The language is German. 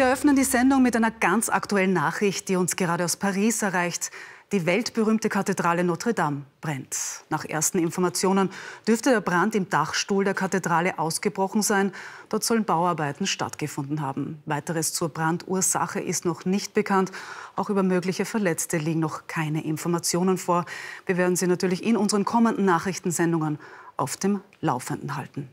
Wir eröffnen die Sendung mit einer ganz aktuellen Nachricht, die uns gerade aus Paris erreicht. Die weltberühmte Kathedrale Notre Dame brennt. Nach ersten Informationen dürfte der Brand im Dachstuhl der Kathedrale ausgebrochen sein. Dort sollen Bauarbeiten stattgefunden haben. Weiteres zur Brandursache ist noch nicht bekannt. Auch über mögliche Verletzte liegen noch keine Informationen vor. Wir werden Sie natürlich in unseren kommenden Nachrichtensendungen auf dem Laufenden halten.